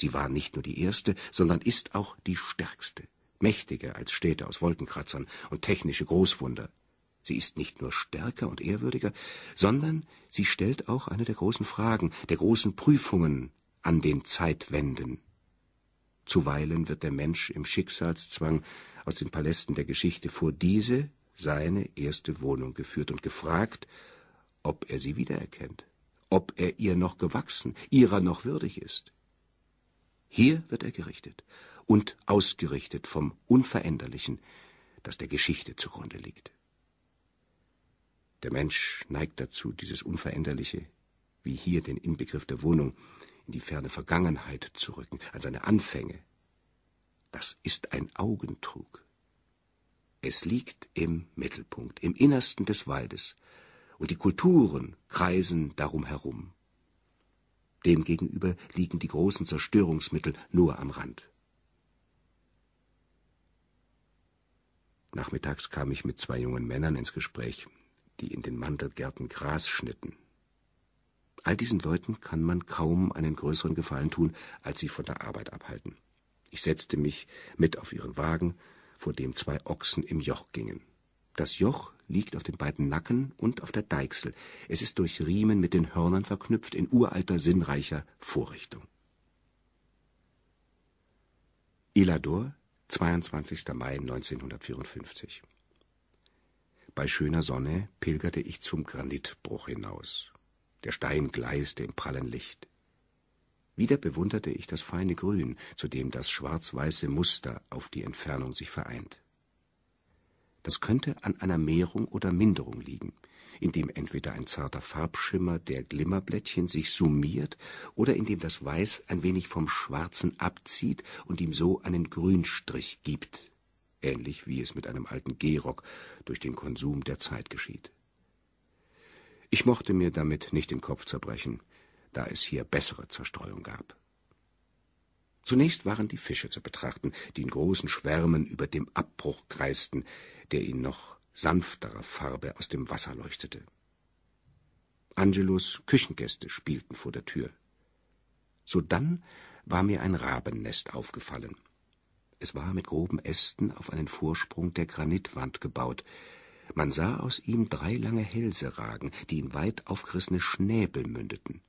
Sie war nicht nur die erste, sondern ist auch die stärkste, mächtiger als Städte aus Wolkenkratzern und technische Großwunder. Sie ist nicht nur stärker und ehrwürdiger, sondern sie stellt auch eine der großen Fragen, der großen Prüfungen an den Zeitwenden. Zuweilen wird der Mensch im Schicksalszwang aus den Palästen der Geschichte vor diese, seine erste Wohnung geführt und gefragt, ob er sie wiedererkennt, ob er ihr noch gewachsen, ihrer noch würdig ist. Hier wird er gerichtet und ausgerichtet vom Unveränderlichen, das der Geschichte zugrunde liegt. Der Mensch neigt dazu, dieses Unveränderliche, wie hier den Inbegriff der Wohnung, in die ferne Vergangenheit zu rücken, an seine Anfänge. Das ist ein Augentrug. Es liegt im Mittelpunkt, im Innersten des Waldes, und die Kulturen kreisen darum herum. Demgegenüber liegen die großen Zerstörungsmittel nur am Rand. Nachmittags kam ich mit zwei jungen Männern ins Gespräch, die in den Mandelgärten Gras schnitten. All diesen Leuten kann man kaum einen größeren Gefallen tun, als sie von der Arbeit abhalten. Ich setzte mich mit auf ihren Wagen, vor dem zwei Ochsen im Joch gingen. Das Joch liegt auf den beiden Nacken und auf der Deichsel. Es ist durch Riemen mit den Hörnern verknüpft in uralter, sinnreicher Vorrichtung. Elador, 22. Mai 1954. Bei schöner Sonne pilgerte ich zum Granitbruch hinaus. Der Stein gleiste im prallen Licht. Wieder bewunderte ich das feine Grün, zu dem das schwarz-weiße Muster auf die Entfernung sich vereint. Das könnte an einer Mehrung oder Minderung liegen, indem entweder ein zarter Farbschimmer der Glimmerblättchen sich summiert oder indem das Weiß ein wenig vom Schwarzen abzieht und ihm so einen Grünstrich gibt, ähnlich wie es mit einem alten Gehrock durch den Konsum der Zeit geschieht. Ich mochte mir damit nicht den Kopf zerbrechen, da es hier bessere Zerstreuung gab. Zunächst waren die Fische zu betrachten, die in großen Schwärmen über dem Abbruch kreisten, der in noch sanfterer Farbe aus dem Wasser leuchtete. Angelos Küchengäste spielten vor der Tür. Sodann war mir ein Rabennest aufgefallen. Es war mit groben Ästen auf einen Vorsprung der Granitwand gebaut. Man sah aus ihm drei lange Hälse ragen, die in weit aufgerissene Schnäbel mündeten.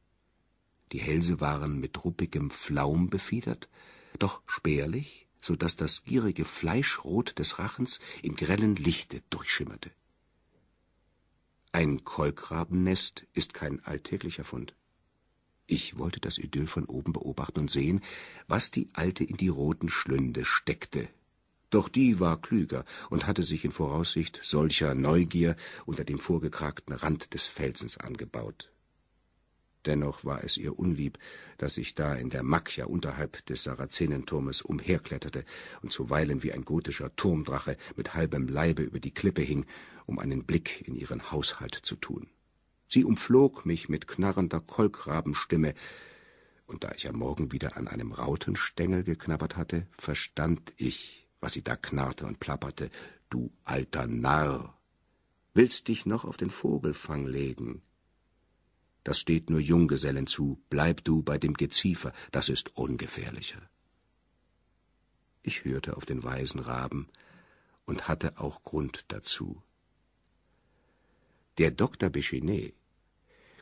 Die Hälse waren mit ruppigem Flaum befiedert, doch spärlich, so daß das gierige Fleischrot des Rachens im grellen Lichte durchschimmerte. Ein Kolkrabennest ist kein alltäglicher Fund. Ich wollte das Idyll von oben beobachten und sehen, was die Alte in die roten Schlünde steckte. Doch die war klüger und hatte sich in Voraussicht solcher Neugier unter dem vorgekragten Rand des Felsens angebaut. Dennoch war es ihr unlieb, dass ich da in der Macchia unterhalb des Sarazenenturmes umherkletterte und zuweilen wie ein gotischer Turmdrache mit halbem Leibe über die Klippe hing, um einen Blick in ihren Haushalt zu tun. Sie umflog mich mit knarrender Kolkrabenstimme, und da ich am Morgen wieder an einem Rautenstängel geknabbert hatte, verstand ich, was sie da knarrte und plapperte. Du alter Narr! Willst dich noch auf den Vogelfang legen? Das steht nur Junggesellen zu. Bleib du bei dem Geziefer, das ist ungefährlicher. Ich hörte auf den weisen Raben und hatte auch Grund dazu. Der Dr. Bechinet,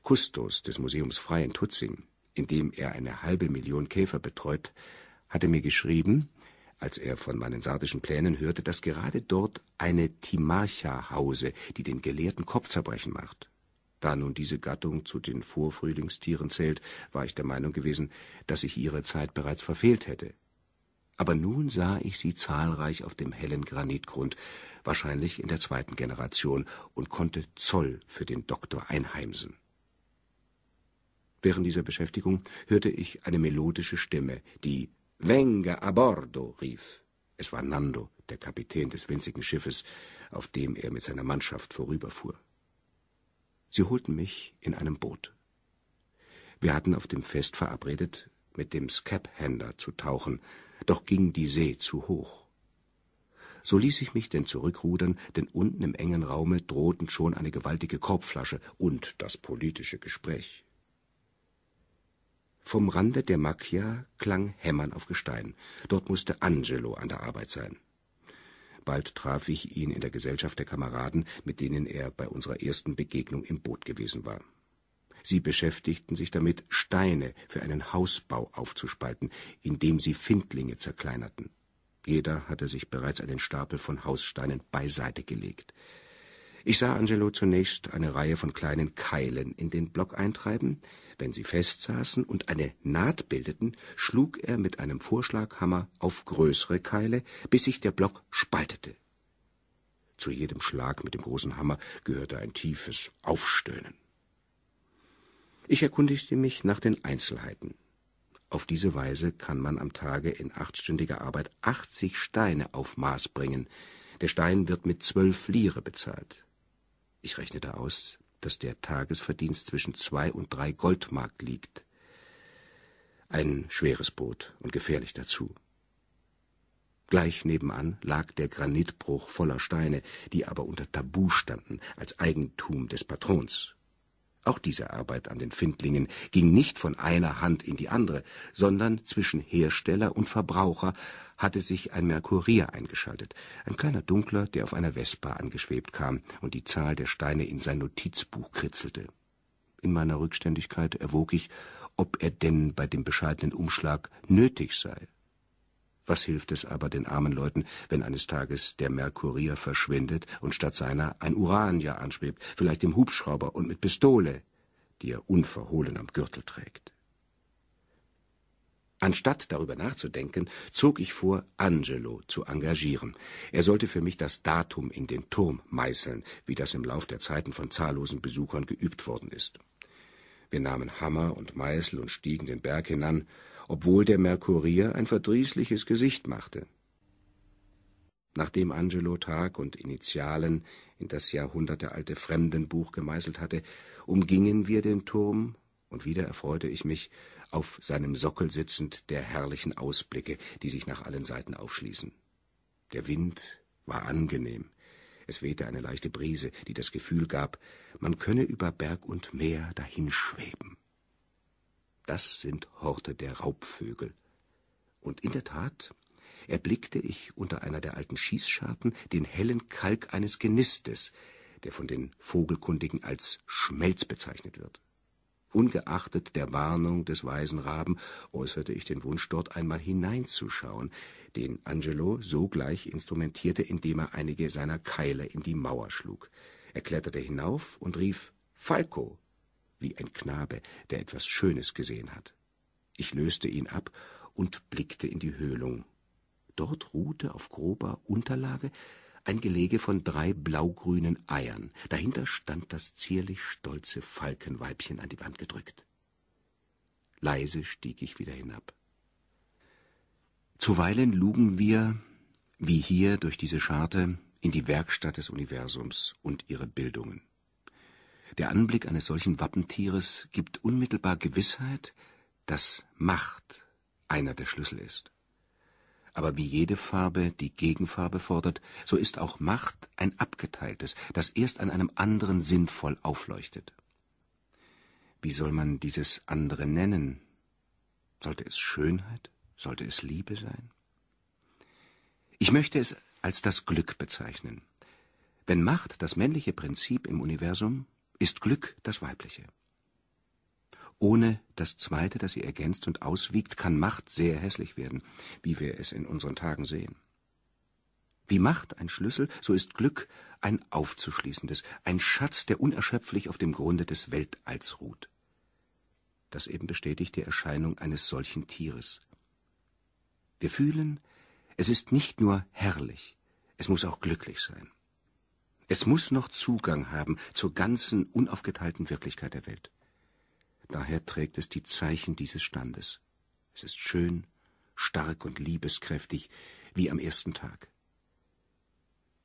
Kustos des Museums Freien Tutzing, in dem er eine halbe Million Käfer betreut, hatte mir geschrieben, als er von meinen sardischen Plänen hörte, dass gerade dort eine Timarcha hause, die den Gelehrten Kopfzerbrechen macht. Da nun diese Gattung zu den Vorfrühlingstieren zählt, war ich der Meinung gewesen, dass ich ihre Zeit bereits verfehlt hätte. Aber nun sah ich sie zahlreich auf dem hellen Granitgrund, wahrscheinlich in der zweiten Generation, und konnte Zoll für den Doktor einheimsen. Während dieser Beschäftigung hörte ich eine melodische Stimme, die Venga a bordo rief. Es war Nando, der Kapitän des winzigen Schiffes, auf dem er mit seiner Mannschaft vorüberfuhr. Sie holten mich in einem Boot. Wir hatten auf dem Fest verabredet, mit dem Scap-Händler zu tauchen, doch ging die See zu hoch. So ließ ich mich denn zurückrudern, denn unten im engen Raume drohten schon eine gewaltige Korbflasche und das politische Gespräch. Vom Rande der Macchia klang Hämmern auf Gestein. Dort musste Angelo an der Arbeit sein. Bald traf ich ihn in der Gesellschaft der Kameraden, mit denen er bei unserer ersten Begegnung im Boot gewesen war. Sie beschäftigten sich damit, Steine für einen Hausbau aufzuspalten, indem sie Findlinge zerkleinerten. Jeder hatte sich bereits einen Stapel von Haussteinen beiseite gelegt. Ich sah Angelo zunächst eine Reihe von kleinen Keilen in den Block eintreiben, wenn sie festsaßen und eine Naht bildeten, schlug er mit einem Vorschlaghammer auf größere Keile, bis sich der Block spaltete. Zu jedem Schlag mit dem großen Hammer gehörte ein tiefes Aufstöhnen. Ich erkundigte mich nach den Einzelheiten. Auf diese Weise kann man am Tage in achtstündiger Arbeit 80 Steine auf Maß bringen. Der Stein wird mit zwölf Lire bezahlt. Ich rechnete aus, dass der Tagesverdienst zwischen zwei und drei Goldmark liegt. Ein schweres Boot und gefährlich dazu. Gleich nebenan lag der Granitbruch voller Steine, die aber unter Tabu standen, als Eigentum des Patrons. Auch diese Arbeit an den Findlingen ging nicht von einer Hand in die andere, sondern zwischen Hersteller und Verbraucher hatte sich ein Merkurier eingeschaltet, ein kleiner Dunkler, der auf einer Vespa angeschwebt kam und die Zahl der Steine in sein Notizbuch kritzelte. In meiner Rückständigkeit erwog ich, ob er denn bei dem bescheidenen Umschlag nötig sei. Was hilft es aber den armen Leuten, wenn eines Tages der Merkurier verschwindet und statt seiner ein Uranier anschwebt, vielleicht im Hubschrauber und mit Pistole, die er unverhohlen am Gürtel trägt? Anstatt darüber nachzudenken, zog ich vor, Angelo zu engagieren. Er sollte für mich das Datum in den Turm meißeln, wie das im Lauf der Zeiten von zahllosen Besuchern geübt worden ist. Wir nahmen Hammer und Meißel und stiegen den Berg hinan, obwohl der Merkurier ein verdrießliches Gesicht machte. Nachdem Angelo Tag und Initialen in das jahrhundertealte Fremdenbuch gemeißelt hatte, umgingen wir den Turm, und wieder erfreute ich mich, auf seinem Sockel sitzend, der herrlichen Ausblicke, die sich nach allen Seiten aufschließen. Der Wind war angenehm. Es wehte eine leichte Brise, die das Gefühl gab, man könne über Berg und Meer dahinschweben das sind Horte der Raubvögel. Und in der Tat erblickte ich unter einer der alten Schießscharten den hellen Kalk eines Genistes, der von den Vogelkundigen als Schmelz bezeichnet wird. Ungeachtet der Warnung des weisen Raben äußerte ich den Wunsch, dort einmal hineinzuschauen, den Angelo sogleich instrumentierte, indem er einige seiner Keile in die Mauer schlug. Er kletterte hinauf und rief Falco, wie ein Knabe, der etwas Schönes gesehen hat. Ich löste ihn ab und blickte in die Höhlung. Dort ruhte auf grober Unterlage ein Gelege von drei blaugrünen Eiern. Dahinter stand das zierlich stolze Falkenweibchen an die Wand gedrückt. Leise stieg ich wieder hinab. Zuweilen lugen wir, wie hier durch diese Scharte, in die Werkstatt des Universums und ihre Bildungen. Der Anblick eines solchen Wappentieres gibt unmittelbar Gewissheit, dass Macht einer der Schlüssel ist. Aber wie jede Farbe die Gegenfarbe fordert, so ist auch Macht ein abgeteiltes, das erst an einem anderen sinnvoll aufleuchtet. Wie soll man dieses andere nennen? Sollte es Schönheit? Sollte es Liebe sein? Ich möchte es als das Glück bezeichnen. Wenn Macht das männliche Prinzip im Universum, ist Glück das Weibliche. Ohne das Zweite, das sie ergänzt und auswiegt, kann Macht sehr hässlich werden, wie wir es in unseren Tagen sehen. Wie Macht ein Schlüssel, so ist Glück ein aufzuschließendes, ein Schatz, der unerschöpflich auf dem Grunde des Weltalls ruht. Das eben bestätigt die Erscheinung eines solchen Tieres. Wir fühlen, es ist nicht nur herrlich, es muss auch glücklich sein. Es muss noch Zugang haben zur ganzen unaufgeteilten Wirklichkeit der Welt. Daher trägt es die Zeichen dieses Standes. Es ist schön, stark und liebeskräftig, wie am ersten Tag.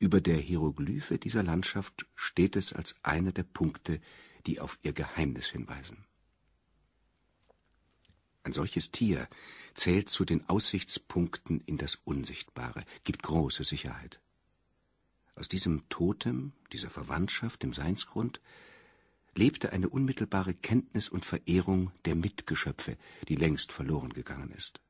Über der Hieroglyphe dieser Landschaft steht es als einer der Punkte, die auf ihr Geheimnis hinweisen. Ein solches Tier zählt zu den Aussichtspunkten in das Unsichtbare, gibt große Sicherheit. Aus diesem Totem, dieser Verwandtschaft, dem Seinsgrund, lebte eine unmittelbare Kenntnis und Verehrung der Mitgeschöpfe, die längst verloren gegangen ist.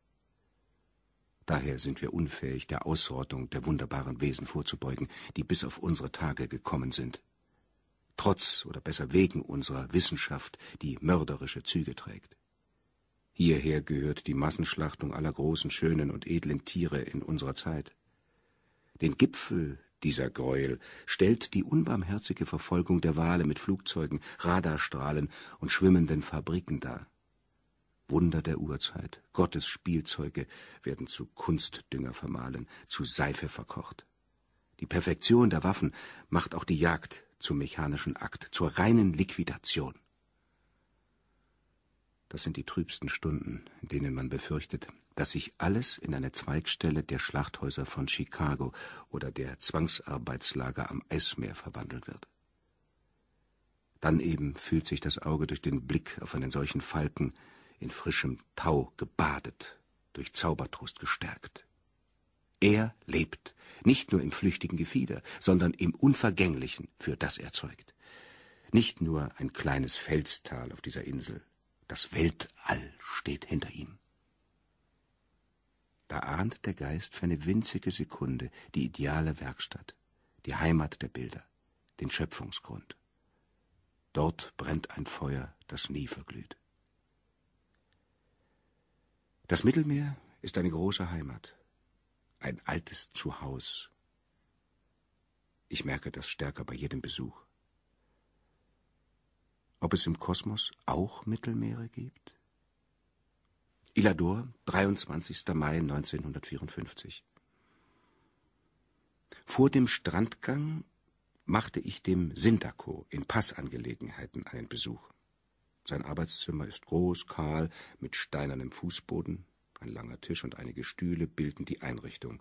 Daher sind wir unfähig, der Ausrottung der wunderbaren Wesen vorzubeugen, die bis auf unsere Tage gekommen sind. Trotz oder besser wegen unserer Wissenschaft, die mörderische Züge trägt. Hierher gehört die Massenschlachtung aller großen, schönen und edlen Tiere in unserer Zeit. Den Gipfel dieser Gräuel stellt die unbarmherzige Verfolgung der Wale mit Flugzeugen, Radarstrahlen und schwimmenden Fabriken dar. Wunder der Urzeit, Gottes Spielzeuge werden zu Kunstdünger vermahlen, zu Seife verkocht. Die Perfektion der Waffen macht auch die Jagd zum mechanischen Akt, zur reinen Liquidation. Das sind die trübsten Stunden, in denen man befürchtet, dass sich alles in eine Zweigstelle der Schlachthäuser von Chicago oder der Zwangsarbeitslager am Eismeer verwandeln wird. Dann eben fühlt sich das Auge durch den Blick auf einen solchen Falken in frischem Tau gebadet, durch Zaubertrost gestärkt. Er lebt, nicht nur im flüchtigen Gefieder, sondern im Unvergänglichen, für das er zeugt. Nicht nur ein kleines Felstal auf dieser Insel, das Weltall steht hinter ihm. Da ahnt der Geist für eine winzige Sekunde die ideale Werkstatt, die Heimat der Bilder, den Schöpfungsgrund. Dort brennt ein Feuer, das nie verglüht. Das Mittelmeer ist eine große Heimat, ein altes Zuhause. Ich merke das stärker bei jedem Besuch ob es im Kosmos auch Mittelmeere gibt? Ilador, 23. Mai 1954. Vor dem Strandgang machte ich dem Sindaco in Passangelegenheiten einen Besuch. Sein Arbeitszimmer ist groß, kahl, mit steinernem Fußboden. Ein langer Tisch und einige Stühle bilden die Einrichtung.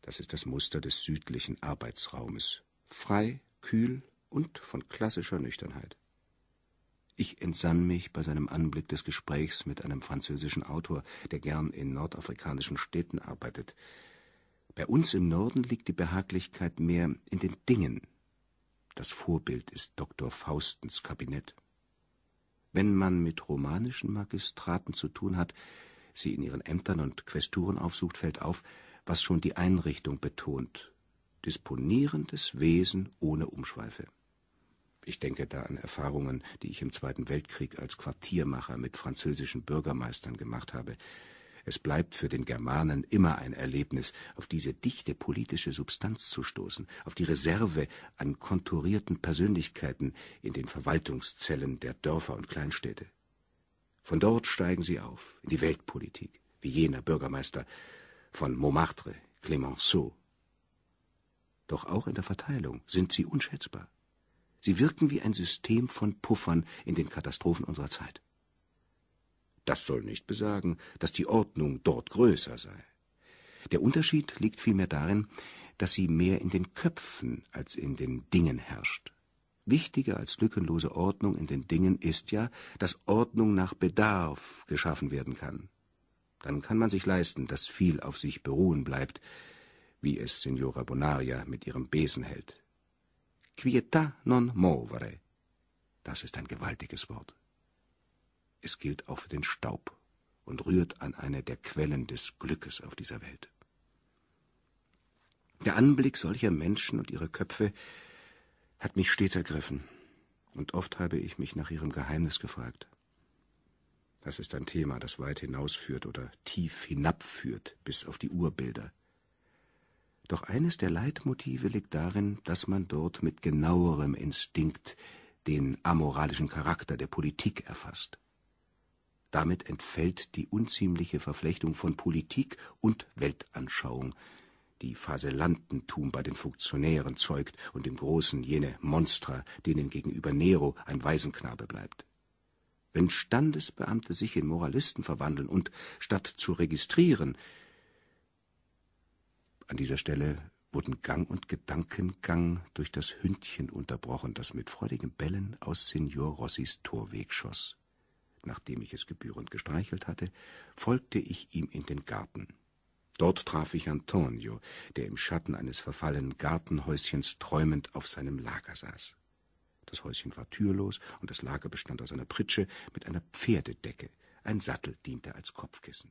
Das ist das Muster des südlichen Arbeitsraumes. Frei, kühl und von klassischer Nüchternheit. Ich entsann mich bei seinem Anblick des Gesprächs mit einem französischen Autor, der gern in nordafrikanischen Städten arbeitet. Bei uns im Norden liegt die Behaglichkeit mehr in den Dingen. Das Vorbild ist Dr. Faustens Kabinett. Wenn man mit romanischen Magistraten zu tun hat, sie in ihren Ämtern und Questuren aufsucht, fällt auf, was schon die Einrichtung betont. Disponierendes Wesen ohne Umschweife. Ich denke da an Erfahrungen, die ich im Zweiten Weltkrieg als Quartiermacher mit französischen Bürgermeistern gemacht habe. Es bleibt für den Germanen immer ein Erlebnis, auf diese dichte politische Substanz zu stoßen, auf die Reserve an konturierten Persönlichkeiten in den Verwaltungszellen der Dörfer und Kleinstädte. Von dort steigen sie auf in die Weltpolitik, wie jener Bürgermeister von Montmartre, Clemenceau. Doch auch in der Verteilung sind sie unschätzbar. Sie wirken wie ein System von Puffern in den Katastrophen unserer Zeit. Das soll nicht besagen, dass die Ordnung dort größer sei. Der Unterschied liegt vielmehr darin, dass sie mehr in den Köpfen als in den Dingen herrscht. Wichtiger als lückenlose Ordnung in den Dingen ist ja, dass Ordnung nach Bedarf geschaffen werden kann. Dann kann man sich leisten, dass viel auf sich beruhen bleibt, wie es Signora Bonaria mit ihrem Besen hält. Quieta non movere. Das ist ein gewaltiges Wort. Es gilt auch für den Staub und rührt an eine der Quellen des Glückes auf dieser Welt. Der Anblick solcher Menschen und ihrer Köpfe hat mich stets ergriffen, und oft habe ich mich nach ihrem Geheimnis gefragt. Das ist ein Thema, das weit hinausführt oder tief hinabführt bis auf die Urbilder. Doch eines der Leitmotive liegt darin, dass man dort mit genauerem Instinkt den amoralischen Charakter der Politik erfasst. Damit entfällt die unziemliche Verflechtung von Politik und Weltanschauung, die Faselantentum bei den Funktionären zeugt und im Großen jene Monstra, denen gegenüber Nero ein Waisenknabe bleibt. Wenn Standesbeamte sich in Moralisten verwandeln und, statt zu registrieren, an dieser Stelle wurden Gang und Gedankengang durch das Hündchen unterbrochen, das mit freudigem Bellen aus Signor Rossis Torweg schoss. Nachdem ich es gebührend gestreichelt hatte, folgte ich ihm in den Garten. Dort traf ich Antonio, der im Schatten eines verfallenen Gartenhäuschens träumend auf seinem Lager saß. Das Häuschen war türlos und das Lager bestand aus einer Pritsche mit einer Pferdedecke. Ein Sattel diente als Kopfkissen.